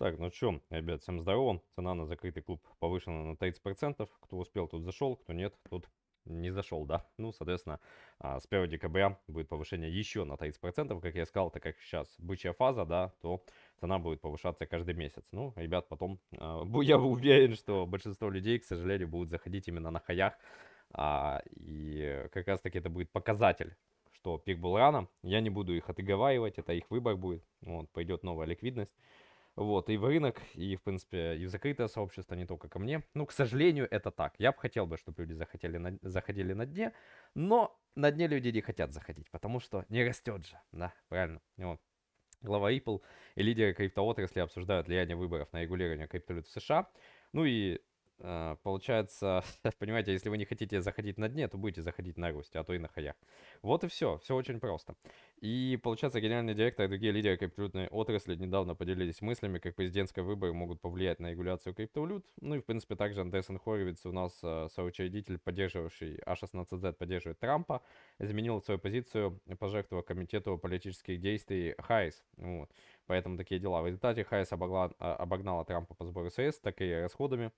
Так, ну что, ребят, всем здорово. Цена на закрытый клуб повышена на 30%. Кто успел, тут зашел, кто нет, тут не зашел, да. Ну, соответственно, а, с 1 декабря будет повышение еще на 30%. Как я сказал, так как сейчас бычья фаза, да, то цена будет повышаться каждый месяц. Ну, ребят, потом а, я уверен, что большинство людей, к сожалению, будут заходить именно на хаях. А, и как раз таки это будет показатель что пик был рано, я не буду их отыговаривать, это их выбор будет, вот, пойдет новая ликвидность, вот, и в рынок, и, в принципе, и в закрытое сообщество, не только ко мне. Ну, к сожалению, это так. Я бы хотел бы, чтобы люди захотели на, заходили на дне, но на дне люди не хотят заходить, потому что не растет же, да, правильно. Вот. Глава Ripple и лидеры криптоотрасли обсуждают влияние выборов на регулирование криптовалют в США. Ну и Э, получается, понимаете, если вы не хотите заходить на дне, то будете заходить на росте, а то и на хаях. Вот и все, все очень просто. И получается, генеральный директор и другие лидеры криптовалютной отрасли недавно поделились мыслями, как президентские выборы могут повлиять на регуляцию криптовалют. Ну и, в принципе, также Андерсон Хоровиц, у нас э, соучредитель, поддерживавший А16Z, поддерживает Трампа, изменил свою позицию, пожертвовав комитету политических действий Хайс. Вот. Поэтому такие дела. В результате Хайс обогнала, э, обогнала Трампа по сбору средств, так и расходами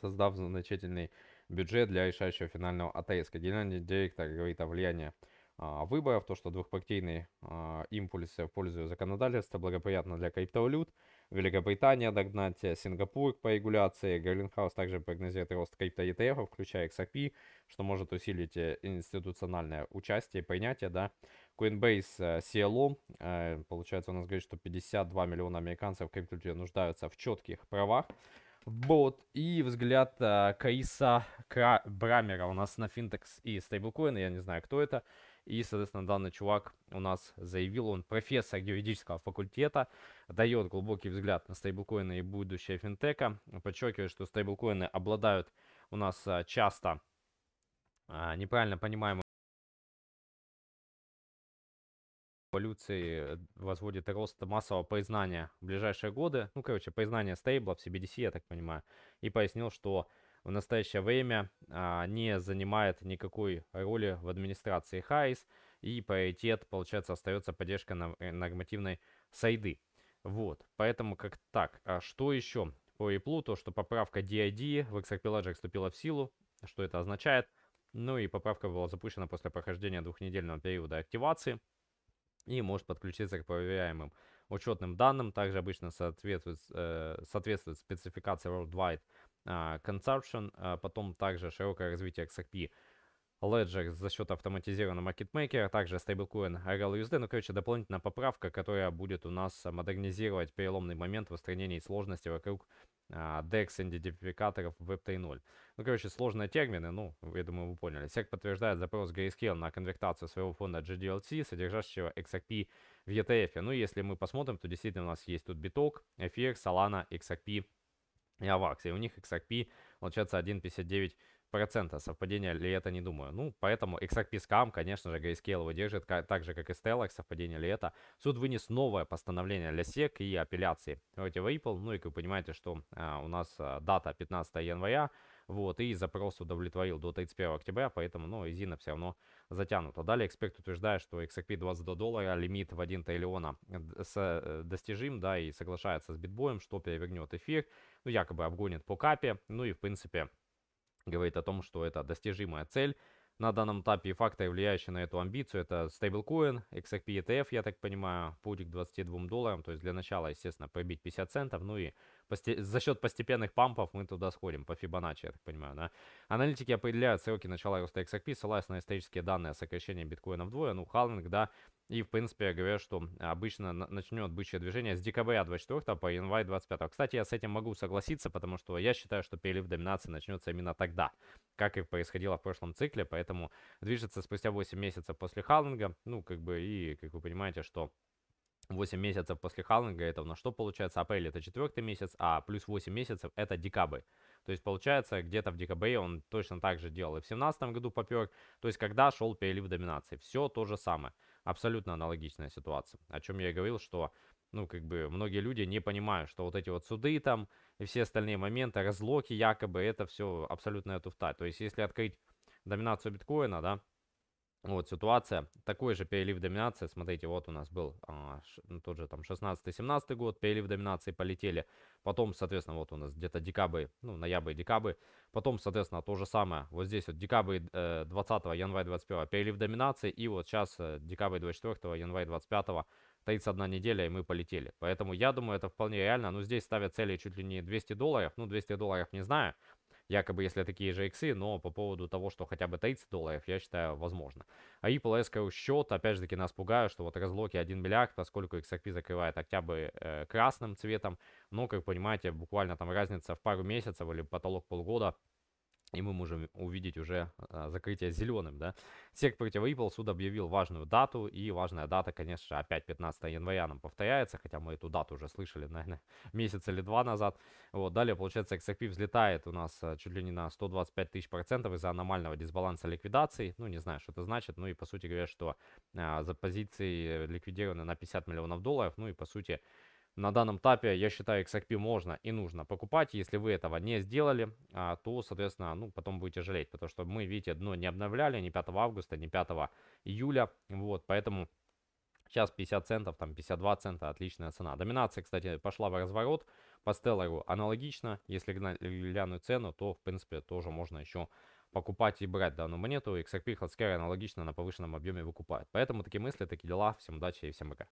создав значительный бюджет для решающего финального АТС. Генеральный директор говорит о влиянии а, выборов, то, что двухпартийный а, импульс в пользу законодательства благоприятно для криптовалют. Великобритания догнать Сингапур по регуляции. Герлингхаус также прогнозирует рост крипто ETF, включая XRP, что может усилить э, институциональное участие и принятие. Да. Coinbase э, CLO, э, получается, у нас говорит, что 52 миллиона американцев в нуждаются в четких правах бот и взгляд э, Каиса Кра Брамера у нас на Финтекс и стейблкоины, я не знаю, кто это. И, соответственно, данный чувак у нас заявил, он профессор юридического факультета, дает глубокий взгляд на стейблкоины и будущее финтека, подчеркивает, что стейблкоины обладают у нас э, часто э, неправильно понимаемым эволюции э, возводит рост массового поизнания в ближайшие годы. Ну, короче, поизнание стейблов в CBDC, я так понимаю. И пояснил, что в настоящее время а, не занимает никакой роли в администрации Хайс, и приоритет, получается, остается поддержка на э, нормативной сайды. Вот, поэтому как так. А что еще? По Apple, то, что поправка DID в XRP Ledger вступила в силу, что это означает. Ну и поправка была запущена после прохождения двухнедельного периода активации и может подключиться к проверяемым учетным данным. Также обычно соответствует, э, соответствует спецификации Worldwide а, Consumption, а, потом также широкое развитие XRP Ledger за счет автоматизированного маркетмейкера, также стейблкоин RLUSD. Ну, короче, дополнительная поправка, которая будет у нас модернизировать переломный момент в устранении сложности вокруг а, DEX идентификаторов Web 3.0. Ну, короче, сложные термины, ну, я думаю, вы поняли. SEC подтверждает запрос Grayscale на конвертацию своего фонда GDLC, содержащего XRP в ETF. Ну, если мы посмотрим, то действительно у нас есть тут Bitok, FX, Solana, XRP и AVAX. И у них XRP, получается, 1.59 процента совпадения ли это, не думаю. Ну, поэтому XRP Scam, конечно же, Grayscale его держит, как, так же, как и Stellar, совпадение ли это. Суд вынес новое постановление для SEC и апелляции против Ripple. Ну, и как вы понимаете, что а, у нас а, дата 15 января, вот, и запрос удовлетворил до 31 октября, поэтому, ну, изина все равно затянута. Далее эксперт утверждает, что XRP 22 доллара, лимит в 1 триллиона э, с, э, достижим, да, и соглашается с битбоем, что перевернет эфир, ну, якобы обгонит по капе, ну, и, в принципе, говорит о том, что это достижимая цель. На данном этапе факторы, влияющие на эту амбицию, это стейблкоин, XRP ETF, я так понимаю, путь к 22 долларам, то есть для начала, естественно, пробить 50 центов, ну и за счет постепенных пампов мы туда сходим, по Фибоначчи, я так понимаю, да. Аналитики определяют сроки начала роста XRP, ссылаясь на исторические данные о сокращении биткоина вдвое, ну, халвинг, да, и, в принципе, я говорю, что обычно начнет бычье движение с декабря 24 по январь 25. Кстати, я с этим могу согласиться, потому что я считаю, что перелив доминации начнется именно тогда, как и происходило в прошлом цикле, поэтому движется спустя 8 месяцев после халлинга, ну, как бы, и, как вы понимаете, что 8 месяцев после халлинга, это у нас что получается? Апрель это четвертый месяц, а плюс 8 месяцев это декабрь. То есть получается где-то в декабре он точно так же делал и в 17 году попер. То есть когда шел перелив доминации, все то же самое абсолютно аналогичная ситуация. О чем я и говорил, что ну, как бы, многие люди не понимают, что вот эти вот суды там и все остальные моменты, разлоки якобы, это все абсолютная туфта. То есть, если открыть доминацию биткоина, да, вот ситуация, такой же перелив доминации, смотрите, вот у нас был а, ш, ну, тот же там 16-17 год, перелив доминации полетели, потом, соответственно, вот у нас где-то декабрь, ну, ноябрь, декабрь, потом, соответственно, то же самое, вот здесь вот декабрь э, 20 январь 21 перелив доминации, и вот сейчас э, декабрь 24 январь 25 таится одна неделя, и мы полетели. Поэтому я думаю, это вполне реально. Но ну, здесь ставят цели чуть ли не 200 долларов. Ну, 200 долларов не знаю якобы если такие же иксы, но по поводу того, что хотя бы 30 долларов, я считаю, возможно. А Ripple Escrow счет, опять же таки, нас пугают, что вот разлоки 1 миллиард, поскольку XRP закрывает октябрь э, красным цветом, но, как понимаете, буквально там разница в пару месяцев или потолок полгода – и мы можем увидеть уже а, закрытие зеленым, да. Сектор Ripple суд объявил важную дату, и важная дата, конечно, же, опять 15 января нам повторяется, хотя мы эту дату уже слышали, наверное, месяц или два назад. Вот, далее, получается, XRP взлетает у нас а, чуть ли не на 125 тысяч процентов из-за аномального дисбаланса ликвидации. ну, не знаю, что это значит, ну, и, по сути говоря, что а, за позиции э, ликвидированы на 50 миллионов долларов, ну, и, по сути, на данном этапе, я считаю, XRP можно и нужно покупать. Если вы этого не сделали, а, то, соответственно, ну, потом будете жалеть, потому что мы, видите, дно не обновляли ни 5 августа, ни 5 июля. Вот, поэтому сейчас 50 центов, там 52 цента, отличная цена. Доминация, кстати, пошла в разворот. По стеллару аналогично. Если глянуть цену, то, в принципе, тоже можно еще покупать и брать данную монету. XRP Hot Scare аналогично на повышенном объеме выкупает. Поэтому такие мысли, такие дела. Всем удачи и всем пока.